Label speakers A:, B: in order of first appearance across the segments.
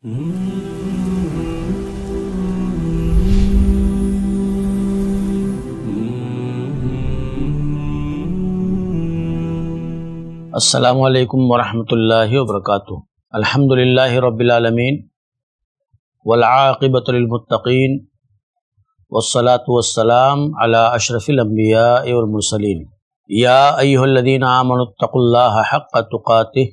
A: السلام علیکم ورحمۃ اللہ وبرکاتہ الحمد للہ رب العالمین والعاقبۃ للمتقین والصلاة والسلام على اشرف الانبیاء والمرسلین یا ایہا الذین آمنوا اتقوا اللہ حق تقاته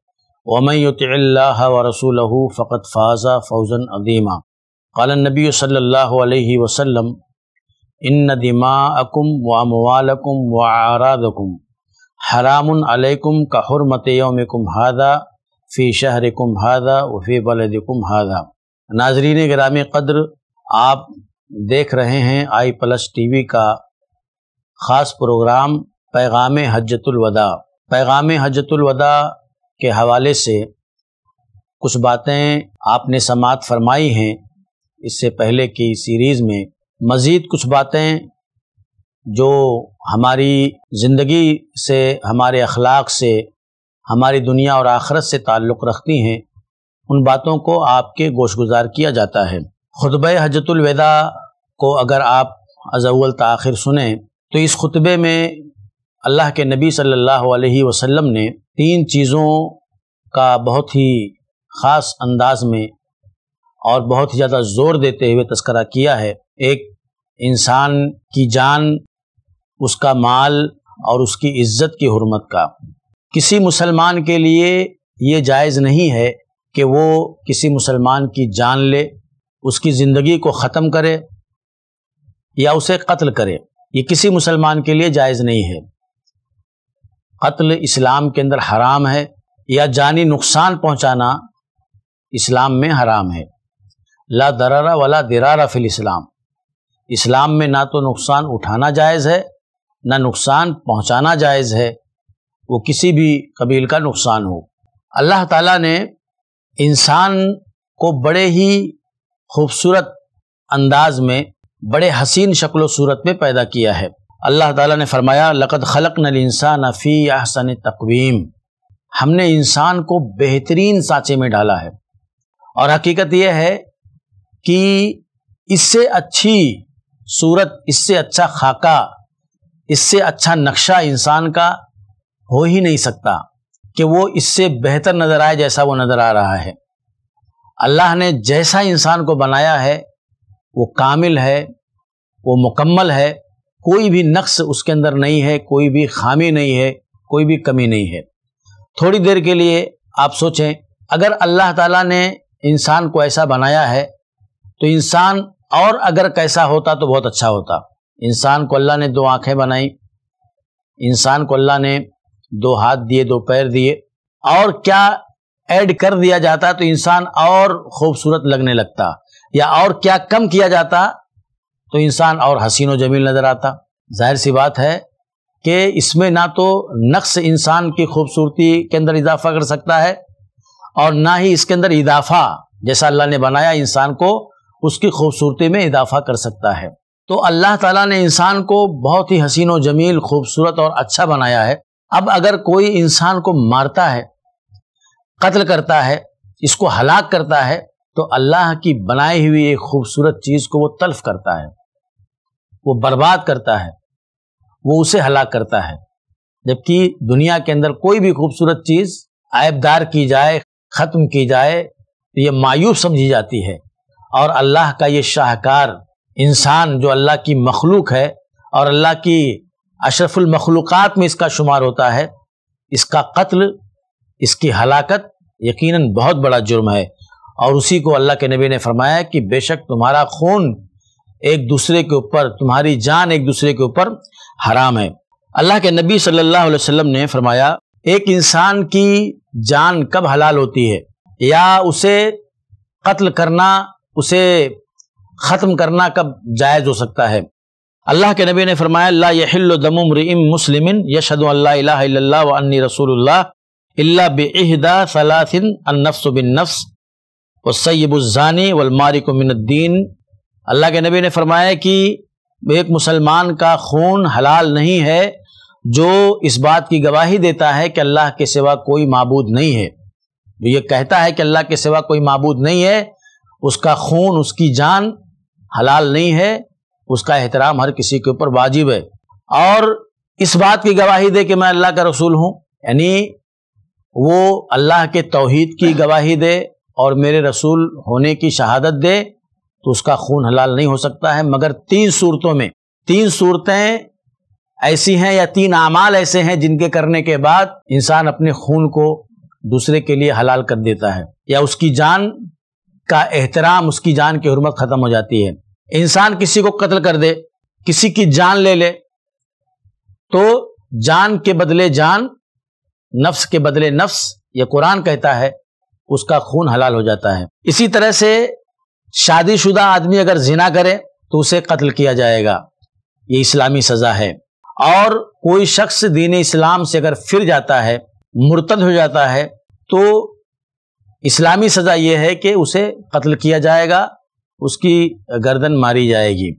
A: वमयतल्ला व रसूल फ़कत फ़ाज़ा फ़ौज़न अदीमा कालनबी सल्ला वसम इन दिमा अकुम व अमवालकुम व आरादकुम हरामन अलैकुम का हरमत योमकुम हादा फ़ी शहरकुम हादा वफ़ी बलदकुम हादा नाजरीन ग्राम कद्र आप देख रहे हैं आई प्लस टी वी का ख़ास प्रोग्राम पैगाम हजतुलवदा पैगाम हजतुलवदा के हवाले से कुछ बातें आपने समात फरमाई हैं इससे पहले की सीरीज़ में मज़ीद कुछ बातें जो हमारी ज़िंदगी से हमारे अखलाक से हमारी दुनिया और आखरत से ताल्लुक़ रखती हैं उन बातों को आपके गोश गुजार किया जाता है खुतब हजतुलविदा को अगर आप अजल तखिर सुने तो इस खुतबे में अल्लाह के नबी सल्लल्लाहु अलैहि वसल्लम ने तीन चीज़ों का बहुत ही ख़ास अंदाज में और बहुत ही ज़्यादा ज़ोर देते हुए तस्करा किया है एक इंसान की जान उसका माल और उसकी इज्जत की हरमत का किसी मुसलमान के लिए ये जायज़ नहीं है कि वो किसी मुसलमान की जान ले उसकी ज़िंदगी को ख़त्म करे या उसे कत्ल करे ये किसी मुसलमान के लिए जायज़ नहीं है कत्ल इस्लाम के अंदर हराम है या जानी नुकसान पहुंचाना इस्लाम में हराम है ला दरारा वाला दरारा फिल इस्लाम इस्लाम में ना तो नुकसान उठाना जायज़ है ना नुकसान पहुंचाना जायज़ है वो किसी भी कबील का नुकसान हो अल्लाह ताला ने इंसान को बड़े ही खूबसूरत अंदाज में बड़े हसीन शक्ल सूरत में पैदा किया है अल्लाह ताला ने फरमाया लक़द खलक नल इंसान फ़ी अहसन तकवीम हमने इंसान को बेहतरीन सांचे में डाला है और हकीकत यह है कि इससे अच्छी सूरत इससे अच्छा खाका इससे अच्छा नक्शा इंसान का हो ही नहीं सकता कि वो इससे बेहतर नज़र आए जैसा वो नज़र आ रहा है अल्लाह ने जैसा इंसान को बनाया है वो कामिल है वो मुकम्मल है कोई भी नक्स उसके अंदर नहीं है कोई भी खामी नहीं है कोई भी कमी नहीं है थोड़ी देर के लिए आप सोचें अगर अल्लाह ताला ने इंसान को ऐसा बनाया है तो इंसान और अगर कैसा होता तो बहुत अच्छा होता इंसान को अल्लाह ने दो आँखें बनाई इंसान को अल्लाह ने दो हाथ दिए दो पैर दिए और क्या ऐड कर दिया जाता तो इंसान और खूबसूरत लगने लगता या और क्या कम किया जाता तो इंसान और हसीन व जमील नज़र आता जाहिर सी बात है कि इसमें ना तो नक्स इंसान की खूबसूरती के अंदर इजाफा कर सकता है और ना ही इसके अंदर इजाफा जैसा अल्लाह ने बनाया इंसान को उसकी खूबसूरती में इजाफा कर सकता है तो अल्लाह ताला ने इंसान को बहुत ही हसीन व जमील खूबसूरत और अच्छा बनाया है अब अगर कोई इंसान को मारता है कत्ल करता है इसको हलाक करता है तो अल्लाह की बनाई हुई एक खूबसूरत चीज़ को वो तल्फ करता है वो बर्बाद करता है वो उसे हलाक करता है जबकि दुनिया के अंदर कोई भी खूबसूरत चीज़ आयबदार की जाए ख़त्म की जाए तो ये मायूब समझी जाती है और अल्लाह का ये शाहकार इंसान जो अल्लाह की मखलूक है और अल्लाह की अशरफुल मखलूक़ात में इसका शुमार होता है इसका कत्ल इसकी हलाकत यकीनन बहुत बड़ा जुर्म है और उसी को अल्लाह के नबी ने फरमाया कि बेशक तुम्हारा खून एक दूसरे के ऊपर तुम्हारी जान एक दूसरे के ऊपर हराम है अल्लाह के नबी सल्लल्लाहु अलैहि वसल्लम ने फरमाया एक इंसान की जान कब हलाल होती है या उसे कत्ल करना उसे ख़त्म करना कब जायज़ हो सकता है अल्लाह के नबी ने फरमाया ला दमुम व अन्नी रसूलुल्लाह सलासिन नफ्स बिन नफ्स अल्लाह के नबी ने फरमाया कि एक मुसलमान का खून हलाल नहीं है जो इस बात की गवाही देता है कि अल्लाह के सिवा कोई मबूद नहीं है ये कहता है कि अल्लाह के सिवा कोई मबूद नहीं है उसका खून उसकी जान हलाल नहीं है उसका एहतराम हर किसी के ऊपर वाजिब है और इस बात की गवाही दे कि मैं अल्लाह का रसूल हूँ यानी वो अल्लाह के तोहद की गवाही दे और मेरे रसूल होने की शहादत दे तो उसका खून हलाल नहीं हो सकता है मगर तीन सूरतों में तीन सूरतें ऐसी हैं या तीन अमाल ऐसे हैं जिनके करने के बाद इंसान अपने खून को दूसरे के लिए हलाल कर देता है या उसकी जान का एहतराम उसकी जान की हरमत ख़त्म हो जाती है इंसान किसी को कत्ल कर दे किसी की जान ले ले तो जान के बदले जान नफ्स के बदले नफ्स या कुरान कहता है उसका खून हलाल हो जाता है इसी तरह से शादीशुदा आदमी अगर जिना करे तो उसे कत्ल किया जाएगा ये इस्लामी सज़ा है और कोई शख्स दीन इस्लाम से अगर फिर जाता है मुर्तद हो जाता है तो इस्लामी सज़ा यह है कि उसे कत्ल किया जाएगा उसकी गर्दन मारी जाएगी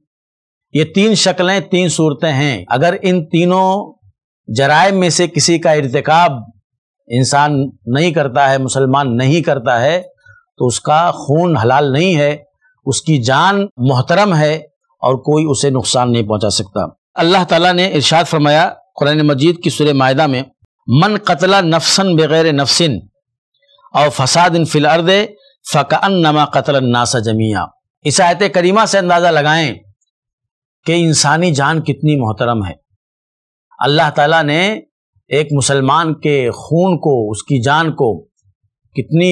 A: ये तीन शक्लें तीन सूरतें हैं अगर इन तीनों जराइम में से किसी का इरतकब इंसान नहीं करता है मुसलमान नहीं करता है तो उसका खून हलाल नहीं है उसकी जान मोहतरम है और कोई उसे नुकसान नहीं पहुंचा सकता अल्लाह ताला ने इरशाद फरमाया कुरान मजीद की सुर माहा में मन कतला नफसन बगैर नफसिन और फसाद इन फिल अर्द फ़कान नमा कतल नासा जमिया इस आयत करीमा से अंदाज़ा लगाएं कि इंसानी जान कितनी मोहतरम है अल्लाह ताला ने एक मुसलमान के खून को उसकी जान को कितनी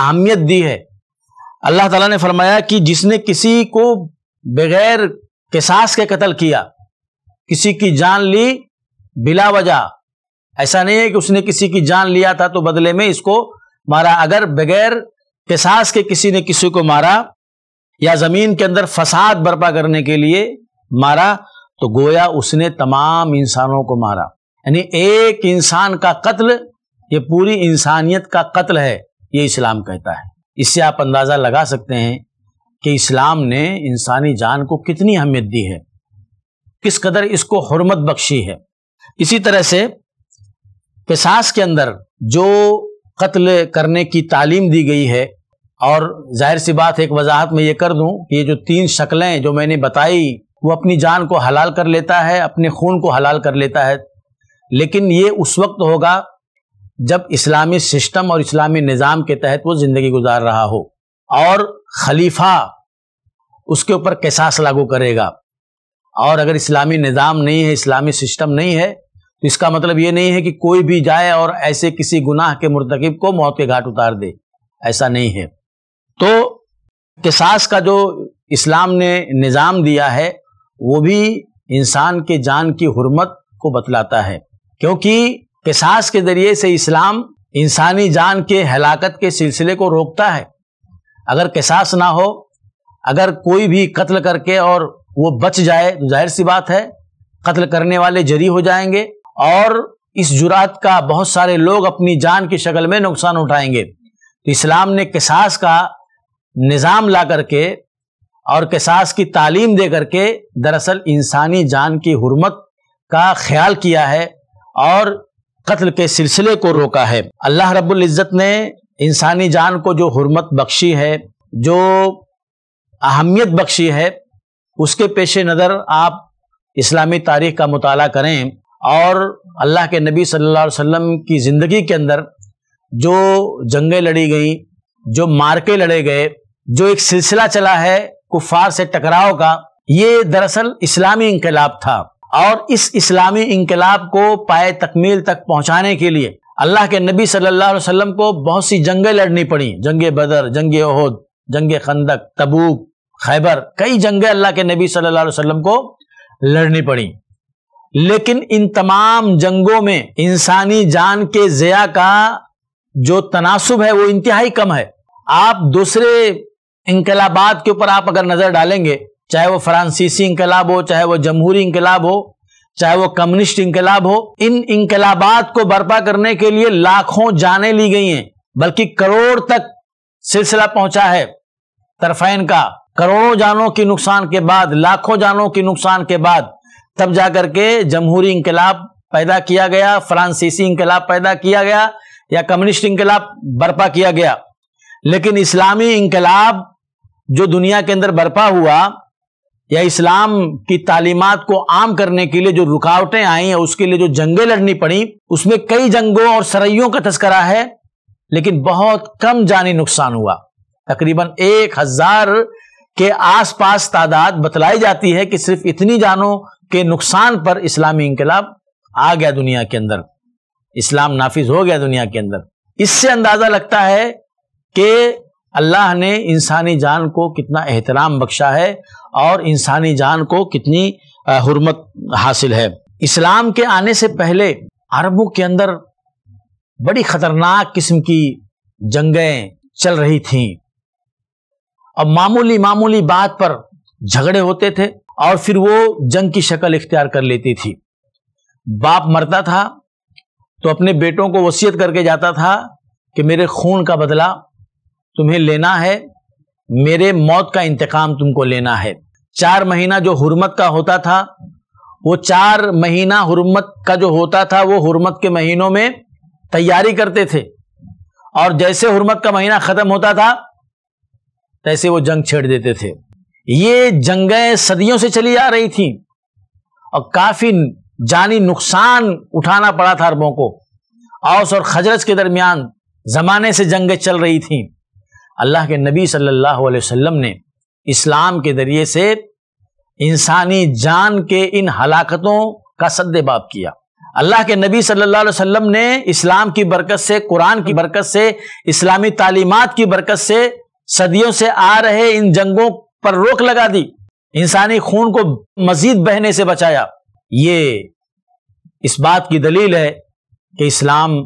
A: अहमियत दी है अल्लाह ताला ने फरमाया कि जिसने किसी को बगैर किसास के कत्ल किया किसी की जान ली बिला वजह ऐसा नहीं है कि उसने किसी की जान लिया था तो बदले में इसको मारा अगर बगैर किसास के किसी ने किसी को मारा या जमीन के अंदर फसाद बर्पा करने के लिए मारा तो गोया उसने तमाम इंसानों को मारा यानी एक इंसान का कत्ल ये पूरी इंसानियत का कत्ल है ये इस्लाम कहता है इससे आप अंदाज़ा लगा सकते हैं कि इस्लाम ने इंसानी जान को कितनी अहमियत दी है किस कदर इसको हरमत बख्शी है इसी तरह से पेशास के अंदर जो कत्ल करने की तालीम दी गई है और जाहिर सी बात एक वजाहत में ये कर दूं कि ये जो तीन शक्लें जो मैंने बताई वो अपनी जान को हलाल कर लेता है अपने खून को हलाल कर लेता है लेकिन ये उस वक्त होगा जब इस्लामी सिस्टम और इस्लामी निज़ाम के तहत वो ज़िंदगी गुजार रहा हो और खलीफा उसके ऊपर कैसास लागू करेगा और अगर इस्लामी निज़ाम नहीं है इस्लामी सिस्टम नहीं है तो इसका मतलब ये नहीं है कि कोई भी जाए और ऐसे किसी गुनाह के मुरतकब को मौत के घाट उतार दे ऐसा नहीं है तो कैसास का जो इस्लाम ने निज़ाम दिया है वो भी इंसान के जान की हरमत को बतलाता है क्योंकि पिसास के जरिए से इस्लाम इंसानी जान के हलाकत के सिलसिले को रोकता है अगर किसास ना हो अगर कोई भी कत्ल करके और वो बच जाए तो जाहिर सी बात है कत्ल करने वाले जरी हो जाएंगे और इस जुरात का बहुत सारे लोग अपनी जान की शक्ल में नुकसान उठाएंगे तो इस्लाम ने किसास का निज़ाम ला करके और किसास की तालीम दे करके दरअसल इंसानी जान की हरमत का ख्याल किया है और कत्ल के सिलसिले को रोका है अल्लाह रब्बुल इज़्ज़त ने इंसानी जान को जो हरमत बख्शी है जो अहमियत बख्शी है उसके पेश नज़र आप इस्लामी तारीख का मताल करें और अल्लाह के नबी सल्लल्लाहु अलैहि वसल्लम की ज़िंदगी के अंदर जो जंगें लड़ी गई जो मार्के लड़े गए जो एक सिलसिला चला है कुफार से टकराव का ये दरअसल इस्लामी इनकलाब था और इस इस्लामी इनकलाब को पाए तकमील तक पहुंचाने के लिए अल्लाह के नबी सल्लल्लाहु अलैहि वसल्लम को बहुत सी जंगें लड़नी पड़ी जंग बदर जंगे ओहद जंग खंदक तबूक खैबर कई जंगें अल्लाह के नबी सल्लल्लाहु अलैहि वसल्लम को लड़नी पड़ी लेकिन इन तमाम जंगों में इंसानी जान के ज़या का जो तनासब है वो इंतहाई कम है आप दूसरे इनकलाबाद के ऊपर आप अगर नज़र डालेंगे चाहे वो फ्रांसीसी इंकलाब हो चाहे वो जमहूरी इंकलाब हो चाहे वो कम्युनिस्ट इंकलाब हो इन इंकलाबात को बर्पा करने के लिए लाखों जाने ली गई हैं बल्कि करोड़ तक सिलसिला पहुंचा है तरफैन का करोड़ों जानों के नुकसान के बाद लाखों जानों के नुकसान के बाद तब जाकर के जमहूरी इंकलाब पैदा किया गया फ्रांसीसी इंकलाब पैदा किया गया या कम्युनिस्ट इंकलाब बर्पा किया गया लेकिन इस्लामी इंकलाब जो दुनिया के अंदर बर्पा हुआ या इस्लाम की तालीमत को आम करने के लिए जो रुकावटें आई या उसके लिए जो जंगें लड़नी पड़ी उसमें कई जंगों और सरयों का तस्करा है लेकिन बहुत कम जानी नुकसान हुआ तकरीबन एक हजार के आसपास तादाद बतलाई जाती है कि सिर्फ इतनी जानों के नुकसान पर इस्लामी इंकलाब आ गया दुनिया के अंदर इस्लाम नाफिज हो गया दुनिया के अंदर इससे अंदाजा लगता है कि अल्लाह ने इंसानी जान को कितना एहतराम बख्शा है और इंसानी जान को कितनी हरमत हासिल है इस्लाम के आने से पहले अरबों के अंदर बड़ी ख़तरनाक किस्म की जंगें चल रही थीं और मामूली मामूली बात पर झगड़े होते थे और फिर वो जंग की शक्ल इख्तियार कर लेती थी बाप मरता था तो अपने बेटों को वसीयत करके जाता था कि मेरे खून का बदला तुम्हें लेना है मेरे मौत का इंतकाम तुमको लेना है चार महीना जो हुरमत का होता था वो चार महीना हुरमत का जो होता था वो हुरमत के महीनों में तैयारी करते थे और जैसे हुरमत का महीना खत्म होता था तैसे वो जंग छेड़ देते थे ये जंगें सदियों से चली आ रही थी और काफी जानी नुकसान उठाना पड़ा था अरबों को औस और खजरज के दरमियान जमाने से जंगें चल रही थीं अल्लाह के नबी सल्लल्लाहु अलैहि वसल्लम ने इस्लाम के ज़रिए से इंसानी जान के इन हलाकतों का सद्देबाब किया अल्लाह के नबी सल्लल्लाहु अलैहि वसल्लम ने इस्लाम की बरकत से कुरान की बरकत से इस्लामी तालीमत की बरकत से सदियों से आ रहे इन जंगों पर रोक लगा दी इंसानी खून को मजीद बहने से बचाया ये इस बात की दलील है कि इस्लाम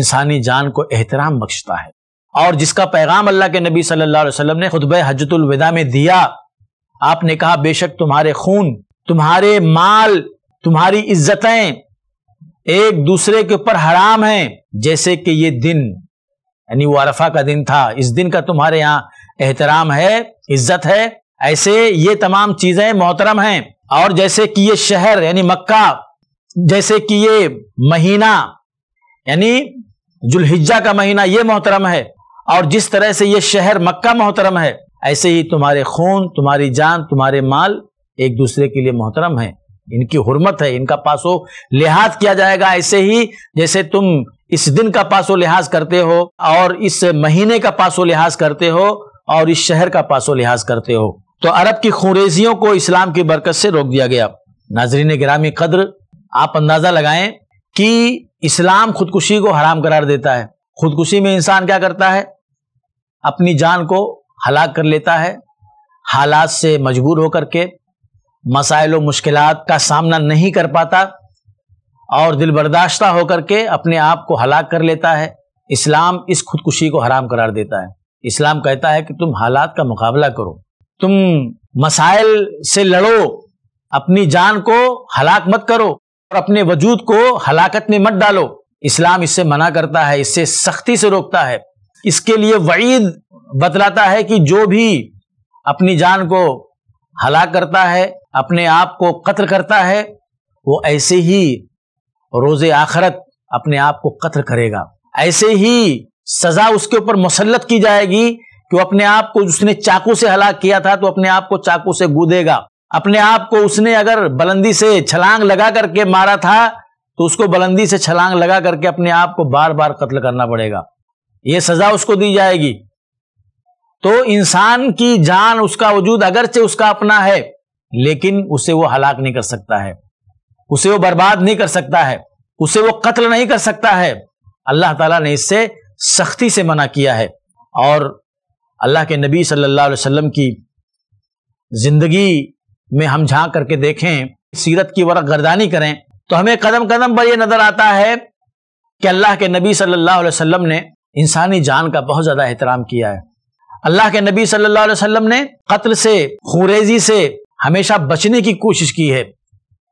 A: इंसानी जान को एहतराम बख्शता है और जिसका पैगाम अल्लाह के नबी सल्लल्लाहु अलैहि वसल्लम ने खुतब हजतुल विदा में दिया आपने कहा बेशक तुम्हारे खून तुम्हारे माल तुम्हारी इज्जतें एक दूसरे के ऊपर हराम हैं जैसे कि ये दिन यानी वो अरफा का दिन था इस दिन का तुम्हारे यहाँ एहतराम है इज्जत है ऐसे ये तमाम चीजें मोहतरम हैं और जैसे कि ये शहर यानी मक्का जैसे कि ये महीना यानी जुलहिज्जा का महीना ये मोहतरम है और जिस तरह से यह शहर मक्का मोहतरम है ऐसे ही तुम्हारे खून तुम्हारी जान तुम्हारे माल एक दूसरे के लिए मोहतरम है इनकी हुरमत है इनका पासो लिहाज किया जाएगा ऐसे ही जैसे तुम इस दिन का पासो लिहाज करते हो और इस महीने का पासो लिहाज करते हो और इस शहर का पासो लिहाज करते हो तो अरब की खुरेजियों को इस्लाम की बरकत से रोक दिया गया नाजरीन ग्रामी कद्र आप अंदाजा लगाएं कि इस्लाम खुदकुशी को हराम करार देता है खुदकुशी में इंसान क्या करता है अपनी जान को हलाक कर लेता है हालात से मजबूर होकर के मसाइल व मुश्किल का सामना नहीं कर पाता और दिल बर्दाश्ता होकर के अपने आप को हलाक कर लेता है इस्लाम इस खुदकुशी को हराम करार देता है इस्लाम कहता है कि तुम हालात का मुकाबला करो तुम मसाइल से लड़ो अपनी जान को हलाक मत करो और अपने वजूद को हलाकत में मत डालो इस्लाम इससे मना करता है इससे सख्ती से रोकता है इसके लिए वईद बतलाता है कि जो भी अपनी जान को हला करता है अपने आप को कत्ल करता है वो ऐसे ही रोजे आखरत अपने आप को कत्ल करेगा ऐसे ही सज़ा उसके ऊपर मुसलत की जाएगी कि वो अपने आप को उसने चाकू से हलाक किया था तो अपने आप को चाकू से गूदेगा अपने आप को उसने अगर बुलंदी से छलांग लगा करके मारा था तो उसको बुलंदी से छलांग लगा करके अपने आप को बार बार कत्ल करना पड़ेगा ये सजा उसको दी जाएगी तो इंसान की जान उसका वजूद अगरचे उसका अपना है लेकिन उसे वो हलाक नहीं कर सकता है उसे वो बर्बाद नहीं कर सकता है उसे वो कत्ल नहीं कर सकता है अल्लाह ताला ने इससे सख्ती से मना किया है और अल्लाह के नबी सल्लल्लाहु अलैहि वसल्लम की ज़िंदगी में हम झांक करके देखें सीरत की वरक गर्दानी करें तो हमें कदम कदम पर यह नज़र आता है कि अल्लाह के नबी सल्लल्लाहु अलैहि वसल्लम ने इंसानी जान का बहुत ज़्यादा एहतराम किया है अल्लाह के नबी सल्लल्लाहु अलैहि वसल्लम ने कत्ल से खुरेजी से हमेशा बचने की कोशिश की है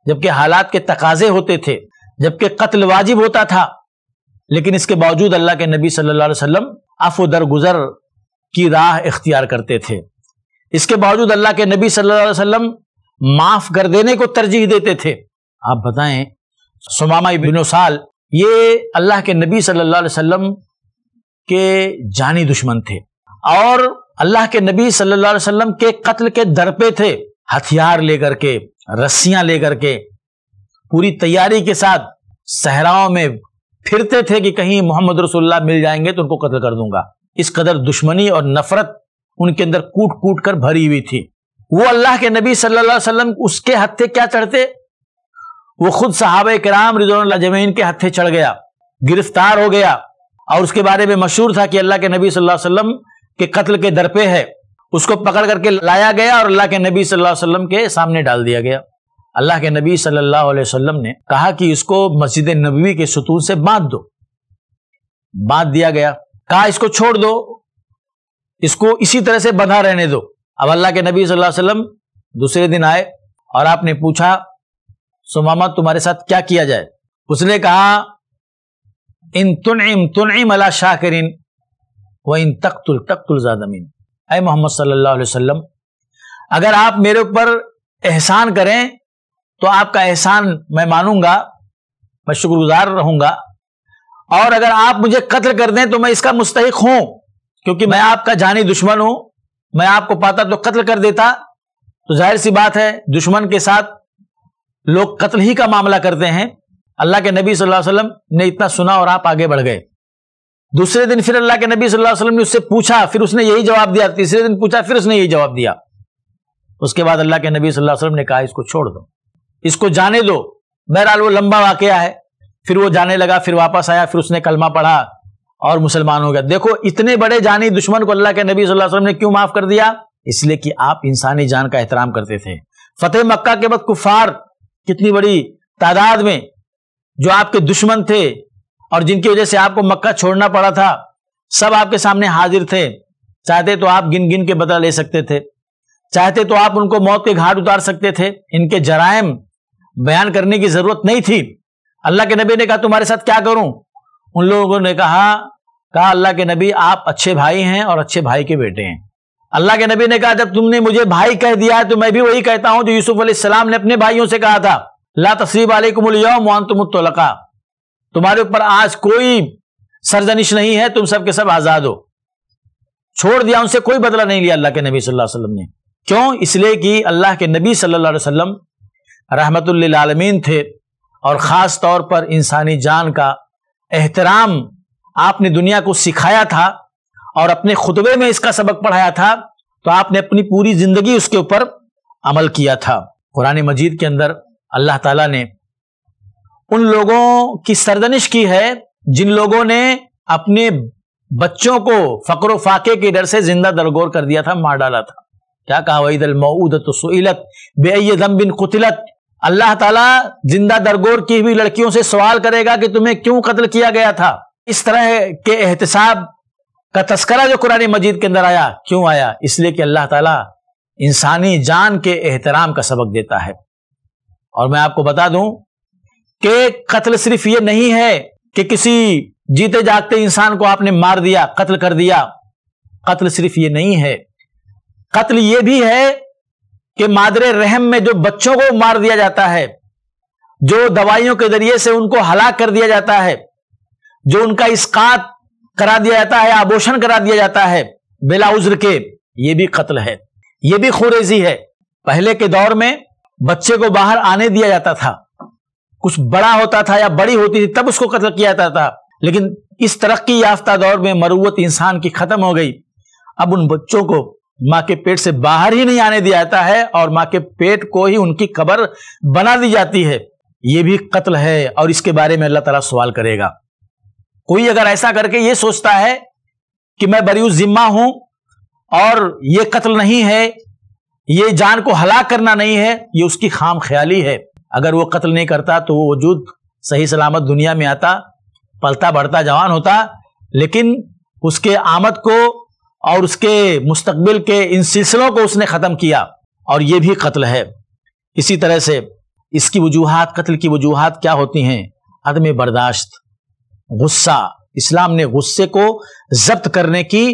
A: जबकि हालात के तकाजे होते थे जबकि कत्ल वाजिब होता था लेकिन इसके बावजूद अल्लाह के नबी सल्लल्लाहु अलैहि वसल्लम अफो दरगुजर की राह इख्तियार करते थे इसके बावजूद अल्लाह के नबी सल्लल्लाहु अलैहि वसल्लम माफ़ कर देने को तरजीह देते थे आप बताएं सुमामा इबिन साल ये अल्लाह के नबी सल्लल्लाहु अलैहि वसल्लम के जानी दुश्मन थे और अल्लाह के नबी सल्लल्लाहु अलैहि वसल्लम के कत्ल के दर पे थे हथियार लेकर के रस्सियां लेकर के पूरी तैयारी के साथ सहराओं में फिरते थे कि कहीं मोहम्मद रसुल्ला मिल जाएंगे तो उनको कत्ल कर दूंगा इस कदर दुश्मनी और नफरत उनके अंदर कूट कूट कर भरी हुई थी वो अल्लाह के नबी सल्लल्लाहु अलैहि वसल्लम उसके हत्थे क्या चढ़ते वो खुद सहाब कराम रिजवान जमीन के हत्थे चढ़ गया गिरफ्तार हो गया और उसके बारे में मशहूर था कि अल्लाह के नबी सल्लल्लाहु अलैहि वसल्लम के कत्ल के दर पे है उसको पकड़ करके लाया गया और अल्लाह के नबी सल्लल्लाहु अलैहि वसल्लम के सामने डाल दिया गया अल्लाह के नबी सल्लल्लाहु अलैहि वसल्लम ने कहा कि इसको मस्जिद नबी के सतून से बांध दो बांध दिया गया कहा इसको छोड़ दो इसको इसी तरह से बंधा रहने दो अब अल्लाह के नबी सल्लल्लाहु अलैहि वसल्लम दूसरे दिन आए और आपने पूछा सुमामा तुम्हारे साथ क्या किया जाए उसने कहा इन तुन इम अला शाकरिन व इन तख्तुल तख्तुल ज़ादमिन अय मोहम्मद सल्लल्लाहु अलैहि वसल्लम अगर आप मेरे ऊपर एहसान करें तो आपका एहसान मैं मानूंगा मैं शुक्रगुजार रहूंगा और अगर आप मुझे कत्ल कर दें तो मैं इसका मुस्तक हूं क्योंकि मैं आपका जानी दुश्मन हूं मैं आपको पाता तो कत्ल कर देता तो जाहिर सी बात है दुश्मन के साथ लोग कत्ल ही का मामला करते हैं अल्लाह के नबी सल्लल्लाहु अलैहि वसल्लम ने इतना सुना और आप आगे बढ़ गए दूसरे दिन फिर अल्लाह के नबी सल्लल्लाहु अलैहि वसल्लम ने उससे पूछा फिर उसने यही जवाब दिया तीसरे दिन पूछा फिर उसने यही जवाब दिया उसके बाद अल्लाह के नबी सल्लल्लाहु अलैहि वसल्लम ने कहा इसको छोड़ दो इसको जाने दो बहरहाल वो लंबा वाकया है फिर वो जाने लगा फिर वापस आया फिर उसने कलमा पढ़ा और मुसलमान हो गया देखो इतने बड़े जानी दुश्मन को अल्लाह के नबी सल्लल्लाहु अलैहि वसल्लम ने क्यों माफ कर दिया इसलिए कि आप इंसानी जान का एहतराम करते थे फतेह मक्का के बाद कुफार कितनी बड़ी तादाद में जो आपके दुश्मन थे और जिनकी वजह से आपको मक्का छोड़ना पड़ा था सब आपके सामने हाजिर थे चाहते तो आप गिन गिन के बदला ले सकते थे चाहते तो आप उनको मौत के घाट उतार सकते थे इनके जरायम बयान करने की जरूरत नहीं थी अल्लाह के नबी ने कहा तुम्हारे साथ क्या करूं उन लोगों ने कहा कहा अल्लाह के नबी आप अच्छे भाई हैं और अच्छे भाई के बेटे हैं अल्लाह के नबी ने कहा जब तुमने मुझे भाई कह दिया है तो मैं भी वही कहता हूं जो यूसुफ अलैहिस्सलाम ने अपने भाइयों से कहा था ला तसरीब अलकुमतलका तुम्हारे ऊपर आज कोई सरजनिश नहीं है तुम सब के सब आजाद हो छोड़ दिया उनसे कोई बदला नहीं लिया अल्लाह के नबी सल्लल्लाहु अलैहि वसल्लम ने क्यों इसलिए कि अल्लाह के नबी सल्लल्लाहु अलैहि वसल्लम रहमतुल्लिलालमीन थे और ख़ास तौर पर इंसानी जान का एहतराम आपने दुनिया को सिखाया था और अपने खुतबे में इसका सबक पढ़ाया था तो आपने अपनी पूरी ज़िंदगी उसके ऊपर अमल किया था कुरान मजीद के अंदर अल्लाह ताला ने उन लोगों की सरदनिश की है जिन लोगों ने अपने बच्चों को फकरो फाके के डर से जिंदा दरगोर कर दिया था मार डाला था क्या कहा वही दल मऊदत सुलत बेदम बिन कुतिलत अल्लाह ताला जिंदा दरगोर की हुई लड़कियों से सवाल करेगा कि तुम्हें क्यों कत्ल किया गया था इस तरह के एहतसाब का तस्करा जो कुरानी मजीद के अंदर आया क्यों आया इसलिए कि अल्लाह ताला इंसानी जान के एहतराम का सबक देता है और मैं आपको बता दूं कि कत्ल सिर्फ ये नहीं है कि किसी जीते जागते इंसान को आपने मार दिया कत्ल कर दिया कत्ल सिर्फ ये नहीं है कत्ल ये भी है कि मादरे रहम में जो बच्चों को मार दिया जाता है जो दवाइयों के जरिए से उनको हलाक कर दिया जाता है जो उनका इसकात करा दिया जाता है आभूषण करा दिया जाता है बेला के ये भी कत्ल है ये भी खुरेजी है पहले के दौर में बच्चे को बाहर आने दिया जाता था कुछ बड़ा होता था या बड़ी होती थी तब उसको कत्ल किया जाता था लेकिन इस तरक्की याफ्ता दौर में मरुवत इंसान की खत्म हो गई अब उन बच्चों को माँ के पेट से बाहर ही नहीं आने दिया जाता है और माँ के पेट को ही उनकी कबर बना दी जाती है ये भी कत्ल है और इसके बारे में अल्लाह तला सवाल करेगा कोई अगर ऐसा करके ये सोचता है कि मैं बरी जिम्मा हूं और ये कत्ल नहीं है ये जान को हलाक करना नहीं है ये उसकी खाम ख्याली है अगर वो कत्ल नहीं करता तो वो वजूद सही सलामत दुनिया में आता पलता बढ़ता जवान होता लेकिन उसके आमद को और उसके मुस्तबिल के इन सिलसिलों को उसने ख़त्म किया और ये भी कत्ल है इसी तरह से इसकी वजूहत कत्ल की वजूहत क्या होती हैं अदम बर्दाश्त गुस्सा इस्लाम ने गुस्से को जब्त करने की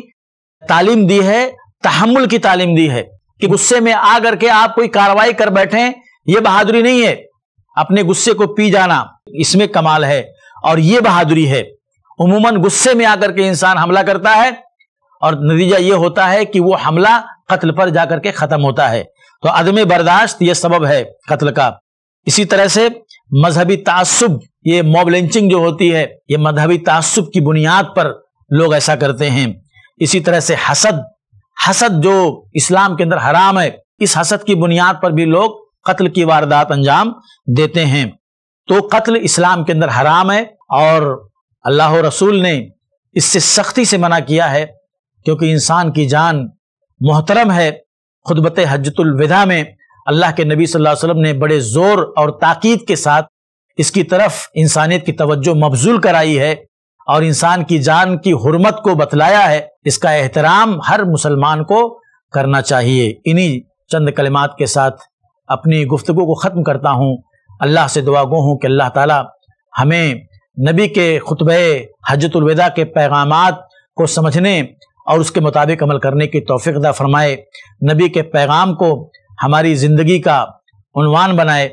A: तालीम दी है तहमुल की तालीम दी है कि गुस्से में आकर के आप कोई कार्रवाई कर बैठे ये बहादुरी नहीं है अपने गुस्से को पी जाना इसमें कमाल है और ये बहादुरी है उमूमन गुस्से में आकर के इंसान हमला करता है और नतीजा ये होता है कि वो हमला कत्ल पर जाकर के खत्म होता है तो अदम बर्दाश्त यह सबब है कत्ल का इसी तरह से मजहबी तासुब ये मॉब जो होती है ये मजहबी तासुब की बुनियाद पर लोग ऐसा करते हैं इसी तरह से हसद हसद जो इस्लाम के अंदर हराम है इस हसद की बुनियाद पर भी लोग कत्ल की वारदात अंजाम देते हैं तो कत्ल इस्लाम के अंदर हराम है और अल्लाह रसूल ने इससे सख्ती से मना किया है क्योंकि इंसान की जान मोहतरम है खुदबत हजतुलविदा में अल्लाह के नबी सल्लल्लाहु अलैहि वसल्लम ने बड़े ज़ोर और ताकीद के साथ इसकी तरफ इंसानियत की तवज्जो मबजूल कराई है और इंसान की जान की हरमत को बतलाया है इसका एहतराम हर मुसलमान को करना चाहिए इन्हीं चंद कलमात के साथ अपनी गुफ्तु को ख़त्म करता हूँ अल्लाह से दुआ गो हूँ कि अल्लाह ताला हमें नबी के खुतब हजतुलविदा के पैगाम को समझने और उसके मुताबिक अमल करने की तोफ़ीदा फरमाए नबी के पैगाम को हमारी ज़िंदगी का बनाए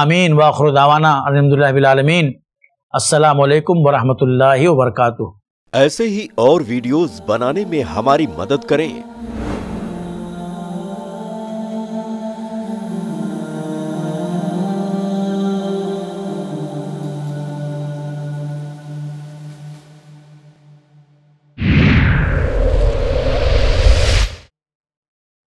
A: आमीन वाखरदावाना दावाना असलकम वरहमल वर्क ऐसे ही और वीडियोस बनाने में हमारी मदद करें